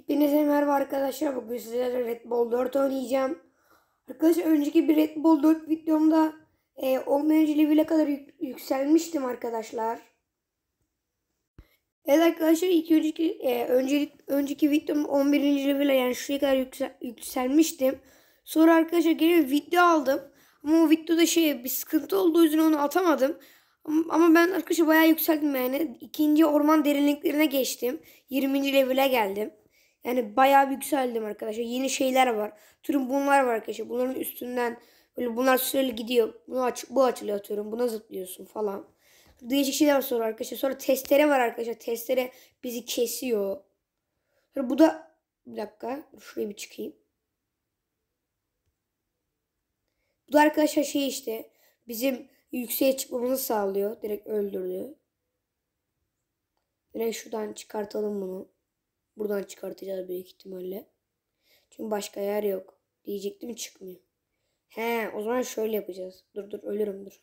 Hepinize merhaba arkadaşlar. Bugün sizlere Red Bull 4 oynayacağım. Arkadaşlar önceki bir Red Bull 4 videomda e, 10. level'e kadar yük yükselmiştim arkadaşlar. Evet arkadaşlar iki önceki, e, önceki, önceki videom 11. level'e yani şuraya kadar yüksel, yükselmiştim. Sonra arkadaşlar gene bir video aldım. Ama o videoda şey bir sıkıntı olduğu yüzden onu atamadım. Ama ben arkadaşlar bayağı yükseldim yani. ikinci orman derinliklerine geçtim. 20. level'e geldim. Yani bayağı bir yükseldim arkadaşlar. Yeni şeyler var. Tüm bunlar var arkadaşlar. Bunların üstünden böyle bunlar sürekli gidiyor. Bunu aç, bu açılıyor atıyorum. Buna zıplıyorsun falan. Değişik şeyler var sonra arkadaşlar. Sonra testere var arkadaşlar. Testere bizi kesiyor. Sonra bu da bir dakika. Şuraya bir çıkayım. Bu da arkadaşlar şey işte bizim yükseğe çıkmamızı sağlıyor. Direkt öldürdü. Direkt şuradan çıkartalım bunu. Buradan çıkartacağız büyük ihtimalle. Çünkü başka yer yok. Diyecektim çıkmıyor. He o zaman şöyle yapacağız. Dur dur ölürüm dur.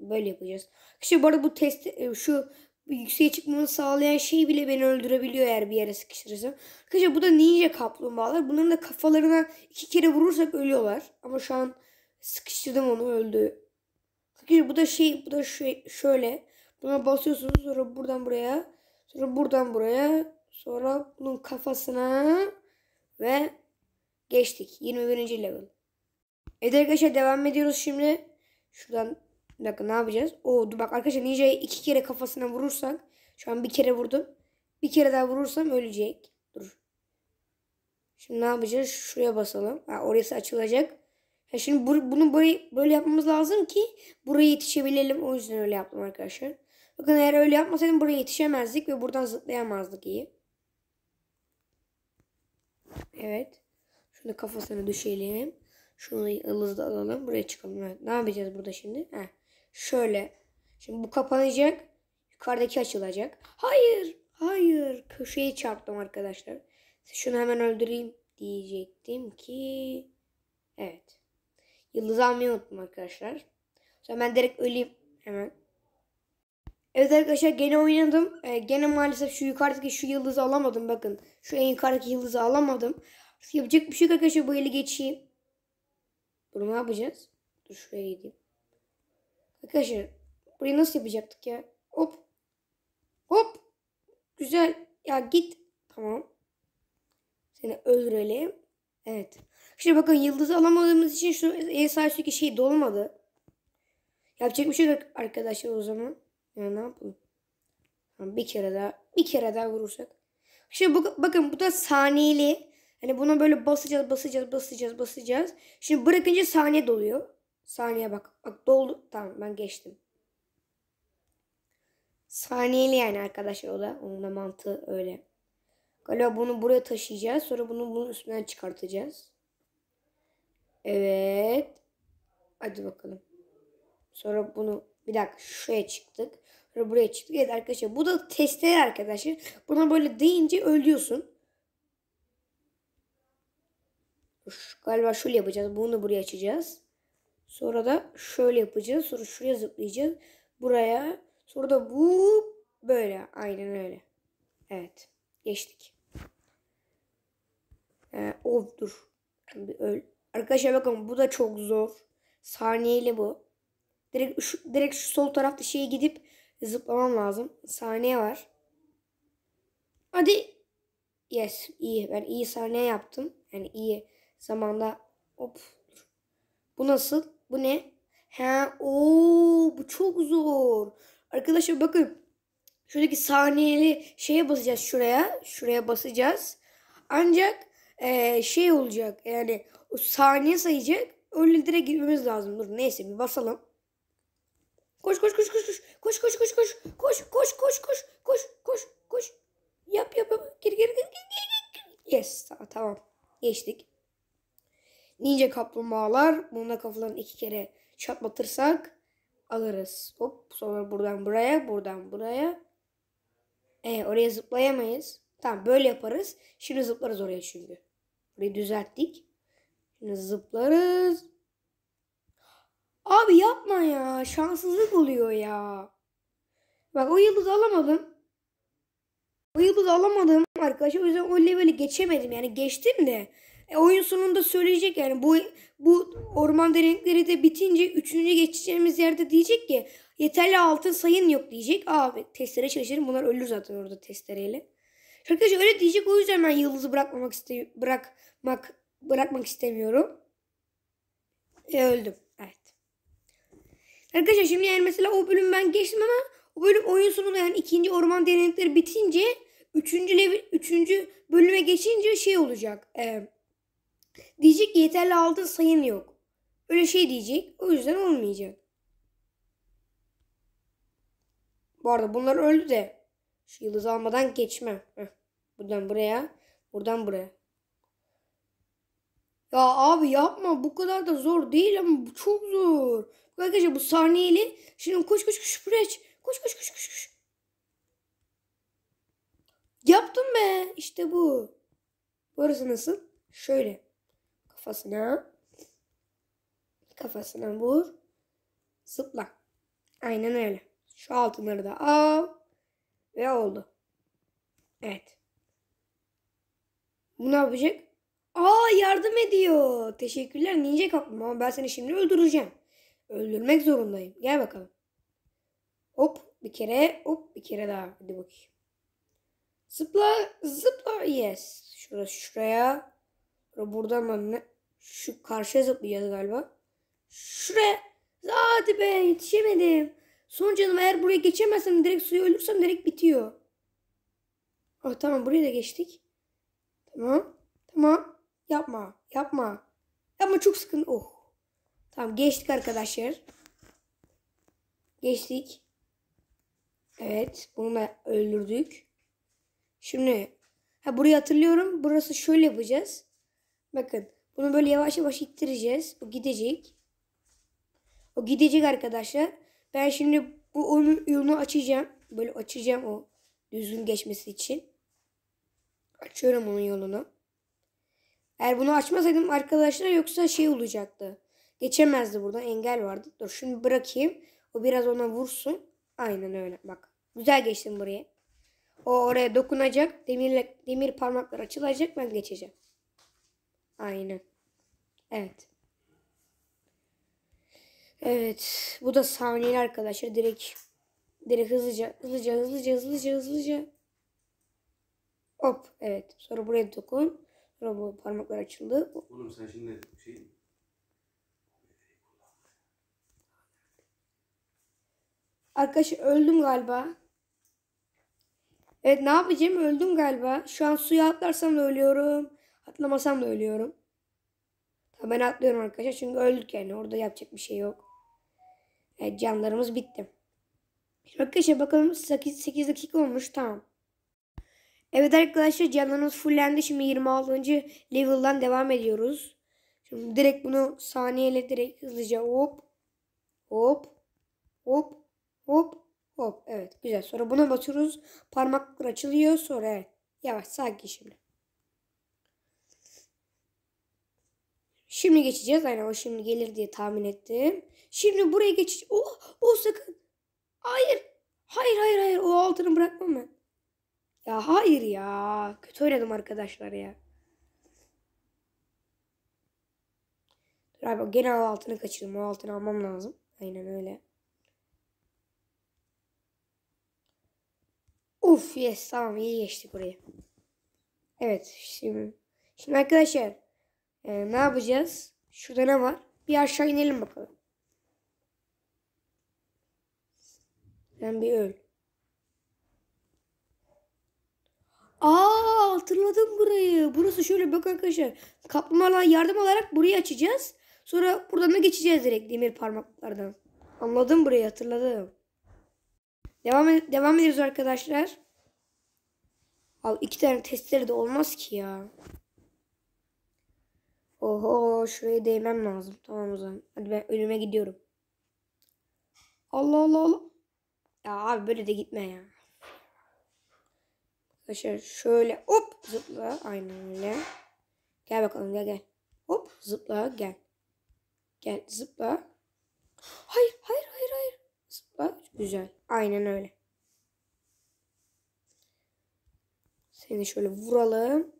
Böyle yapacağız. Kişi bu arada bu test e, şu yükseğe çıkmamı sağlayan şey bile beni öldürebiliyor eğer bir yere sıkıştırırsam. Arkadaşlar bu da ninja kaplumbağalar. Bunların da kafalarına iki kere vurursak ölüyorlar. Ama şu an sıkıştırdım onu öldü. Arkadaşlar bu da şey bu da şey, şöyle. Buna basıyorsunuz sonra buradan buraya Sonra buradan buraya. Sonra bunun kafasına ve geçtik. 21. level. Evet arkadaşlar devam ediyoruz şimdi. Şuradan bir dakika ne yapacağız? Oo bak arkadaşlar Ninja'yı iki kere kafasına vurursak. Şu an bir kere vurdum. Bir kere daha vurursam ölecek. Dur. Şimdi ne yapacağız? Şuraya basalım. Ha, orası açılacak. Ha, şimdi bu, bunu böyle, böyle yapmamız lazım ki buraya yetişebilelim. O yüzden öyle yaptım arkadaşlar. Bakın eğer öyle yapmasaydım buraya yetişemezdik ve buradan zıplayamazdık iyi. Evet. Şunu kafasına düşelim. Şunu ılızda alalım. Buraya çıkalım. Evet. Ne yapacağız burada şimdi? Heh. Şöyle. Şimdi bu kapanacak. Yukarıdaki açılacak. Hayır. Hayır. Köşeye çarptım arkadaşlar. Şunu hemen öldüreyim diyecektim ki. Evet. Yıldız almayı unuttum arkadaşlar. Sonra ben direkt öleyim hemen. Evet arkadaşlar gene oynadım. Ee, gene maalesef şu yukarıdaki şu yıldızı alamadım bakın. Şu en yukarıdaki yıldızı alamadım. Yapacak bir şey arkadaşlar bu eli geçeyim. Bunu ne yapacağız? Dur şuraya gideyim. Arkadaşlar burayı nasıl yapacaktık ya? Hop. Hop. Güzel. Ya git. Tamam. Seni öldürelim. Evet. Şimdi bakın yıldızı alamadığımız için şu en sağ şey dolmadı. Yapacak bir şey yok arkadaşlar o zaman. Ya ne yapalım? bir kere daha bir kere daha vurursak. Şimdi bu, bakın bu da saniyeli. Hani buna böyle basacağız basacağız basacağız basacağız. Şimdi bırakınca saniye doluyor. Saniye bak. Bak doldu. Tamam ben geçtim. Saniyeli yani arkadaşlar o da. Onun da mantığı öyle. Galiba bunu buraya taşıyacağız. Sonra bunu bunun üstünden çıkartacağız. Evet. Hadi bakalım. Sonra bunu bir dakika şuraya çıktık buraya çıktık. Evet arkadaşlar bu da testere arkadaşlar. Buna böyle deyince ölüyorsun. galiba şöyle yapacağız. Bunu da buraya açacağız. Sonra da şöyle yapacağız. Sonra şuraya zıplayacağız. Buraya. Sonra da bu böyle. Aynen öyle. Evet. Geçtik. Ee, of dur. Bir öl. Arkadaşlar bakın bu da çok zor. Saniyeli bu. Direkt şu, direkt şu sol tarafta şeye gidip Zıplamam lazım. Saniye var. Hadi. Yes. iyi. Ben iyi saniye yaptım. Yani iyi zamanda. Hop. Bu nasıl? Bu ne? He o bu çok zor. Arkadaşlar bakın. Şuradaki saniyeli şeye basacağız şuraya. Şuraya basacağız. Ancak ee, şey olacak yani o saniye sayacak. Öyle direkt girmemiz lazım. Dur neyse bir basalım. Koş koş koş koş koş. Koş koş koş koş. Koş koş koş koş. Koş koş koş. Yap yap yap. Gir gir gir gir gir. Yes tamam. Geçtik. Ninja kaplumbağalar. Bununla kafalarını iki kere çatlatırsak alırız. Hop sonra buradan buraya buradan buraya. E, oraya zıplayamayız. Tamam böyle yaparız. Şimdi zıplarız oraya çünkü. Burayı düzelttik. Şimdi zıplarız. Abi yapma ya. Şanssızlık oluyor ya. Bak o yıldız alamadım. O yıldız alamadım arkadaşlar. O yüzden o leveli geçemedim. Yani geçtim de. E, oyun sonunda söyleyecek yani bu bu orman derinlikleri de bitince üçüncü geçeceğimiz yerde diyecek ki yeterli altın sayın yok diyecek. Abi testere çalışırım bunlar ölür zaten orada testereyle. Arkadaşlar öyle diyecek o yüzden ben yıldızı bırakmamak iste bırakmak bırakmak istemiyorum. E öldüm. Arkadaşlar şimdi yani mesela o bölüm ben geçtim ama o bölüm oyun sonunda yani ikinci orman derinlikleri bitince üçüncü, level, üçüncü bölüme geçince şey olacak. E, diyecek ki yeterli altın sayın yok. Öyle şey diyecek. O yüzden olmayacak. Bu arada bunlar öldü de. Şu yıldız almadan geçme. Heh. Buradan buraya. Buradan buraya. Ya abi yapma bu kadar da zor değil ama bu çok zor. Arkadaşlar bu saniyeyle şimdi koş koş koş buraya koş koş koş koş koş. Yaptım be işte bu. Burası nasıl? Şöyle kafasına kafasına vur zıpla. Aynen öyle. Şu altınları da al ve oldu. Evet. Bu ne yapacak? Aa yardım ediyor. Teşekkürler ninja kaplumbağa. Ben seni şimdi öldüreceğim. Öldürmek zorundayım. Gel bakalım. Hop bir kere hop bir kere daha. Hadi bakayım. Zıpla zıpla yes. Şurası şuraya. Buradan da ne? Şu karşıya zıplayacağız galiba. Şuraya. Hadi be yetişemedim. Son canım eğer buraya geçemezsem direkt suya ölürsem direkt bitiyor. Ah tamam buraya da geçtik. Tamam. Tamam. Yapma. Yapma. Yapma çok sıkın. Oh. Tamam geçtik arkadaşlar. Geçtik. Evet. Bunu da öldürdük. Şimdi ha, burayı hatırlıyorum. Burası şöyle yapacağız. Bakın. Bunu böyle yavaş yavaş ittireceğiz. O gidecek. O gidecek arkadaşlar. Ben şimdi bu onun yolunu açacağım. Böyle açacağım o düzgün geçmesi için. Açıyorum onun yolunu. Eğer bunu açmasaydım arkadaşlar yoksa şey olacaktı. Geçemezdi buradan. Engel vardı. Dur şimdi bırakayım. O biraz ona vursun. Aynen öyle. Bak. Güzel geçtim buraya. O oraya dokunacak. Demirle, demir parmaklar açılacak. Ben geçeceğim. Aynen. Evet. Evet. Bu da saniyeli arkadaşlar. Direkt direkt hızlıca hızlıca hızlıca hızlıca hızlıca Hop evet. Sonra buraya dokun. Sonra bu parmaklar açıldı. Oğlum sen şimdi şey Arkadaş öldüm galiba. Evet ne yapacağım öldüm galiba. Şu an suya atlarsam da ölüyorum. Atlamasam da ölüyorum. Tamam ben atlıyorum arkadaşlar çünkü öldük yani orada yapacak bir şey yok. Evet canlarımız bitti. Şimdi arkadaşlar bakalım 8, 8 dakika olmuş tamam. Evet arkadaşlar canlarımız fullendi. Şimdi 26. level'dan devam ediyoruz. Şimdi direkt bunu saniyeyle direkt hızlıca hop hop hop Hop hop. Evet güzel. Sonra buna batıyoruz. Parmaklar açılıyor. Sonra evet. Yavaş sakin şimdi. Şimdi geçeceğiz. Aynen o şimdi gelir diye tahmin ettim. Şimdi buraya geçeceğiz. Oh, oh sakın. Hayır. Hayır hayır hayır. O altını bırakma mı Ya hayır ya. Kötü oynadım arkadaşlar ya. Dur abi gene o altını kaçırdım. O altını almam lazım. Aynen öyle. Uf yes tamam iyi geçtik buraya. Evet şimdi. Şimdi arkadaşlar e, ne yapacağız? Şurada ne var? Bir aşağı inelim bakalım. Ben bir öl. Aa hatırladım burayı. Burası şöyle bak arkadaşlar. Kaplumbağalara yardım olarak burayı açacağız. Sonra buradan da geçeceğiz direkt demir parmaklardan. Anladım burayı hatırladım. Devam, ed devam ediyoruz arkadaşlar. Al iki tane testleri de olmaz ki ya. Oho şuraya değmem lazım. Tamam o zaman. Hadi ben ölüme gidiyorum. Allah Allah Allah. Ya abi böyle de gitme ya. Arkadaşlar şöyle hop zıpla. Aynen öyle. Gel bakalım gel gel. Hop zıpla gel. Gel zıpla. Hayır hayır Bak güzel. Aynen öyle. Seni şöyle vuralım.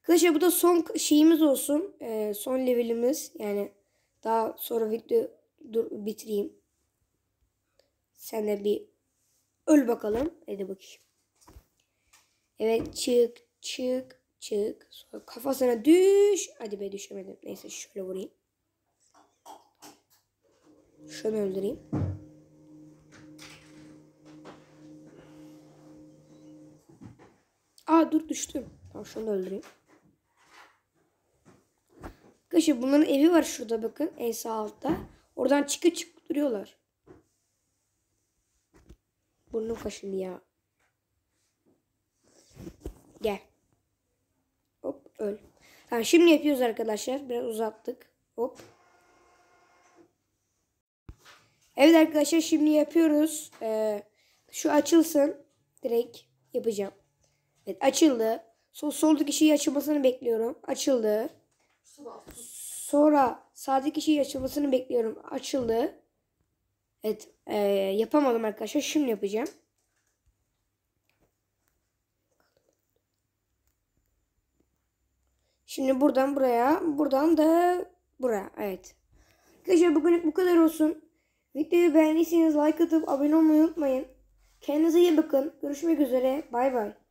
Arkadaşlar bu da son şeyimiz olsun. Ee, son levelimiz. Yani daha sonra video bitireyim. Sen de bir öl bakalım. Hadi bakayım. Evet çık çık çık. Sonra kafasına düş. Hadi be düşemedim. Neyse şöyle vurayım. Şunu öldüreyim. Aa dur düştüm. Tamam şunu da öldüreyim. Arkadaşlar bunların evi var şurada bakın. En sağ altta. Oradan çıkıp çıkıp duruyorlar. Burnum kaşındı ya. Gel. Hop öl. Ha, şimdi yapıyoruz arkadaşlar. Biraz uzattık. Hop. Evet arkadaşlar şimdi yapıyoruz. Ee, şu açılsın. Direkt yapacağım. Evet açıldı. Sol, soldaki şeyi açılmasını bekliyorum. Açıldı. Sonra sağdaki şeyi açılmasını bekliyorum. Açıldı. Evet e, yapamadım arkadaşlar. Şimdi yapacağım. Şimdi buradan buraya, buradan da buraya. Evet. Arkadaşlar bugünlük bu kadar olsun. Videoyu beğendiyseniz like atıp abone olmayı unutmayın. Kendinize iyi bakın. Görüşmek üzere. Bay bay.